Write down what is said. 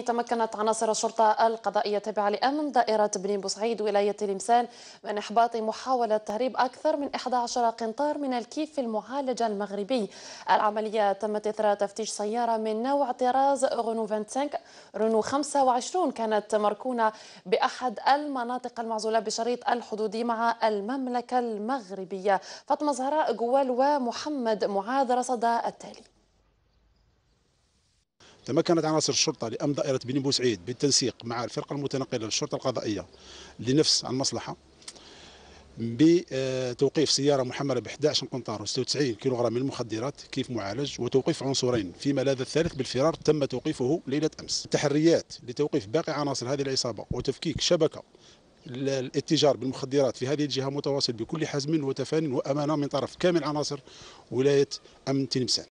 تمكنت عناصر الشرطة القضائية التابعة لأمن دائرة بنين بوسعيد ولاية لمسان من إحباط محاولة تهريب أكثر من 11 قنطار من الكيف المعالج المغربي العملية تمت إثر تفتيش سيارة من نوع طراز رونو 25 رونو 25 كانت مركونة بأحد المناطق المعزولة بشريط الحدودي مع المملكة المغربية فاطمة زهراء جوال ومحمد معاذ رصد التالي تمكنت عناصر الشرطه لامن دائره بني بوسعيد بالتنسيق مع الفرقه المتنقله للشرطه القضائيه لنفس المصلحه بتوقيف سياره محمله ب 11 قنطار و96 كيلوغرام من المخدرات كيف معالج وتوقيف عنصرين في ملاذ الثالث بالفرار تم توقيفه ليله امس التحريات لتوقيف باقي عناصر هذه العصابه وتفكيك شبكه الاتجار بالمخدرات في هذه الجهه متواصل بكل حزم وتفان وامانه من طرف كامل عناصر ولايه امن تلمسان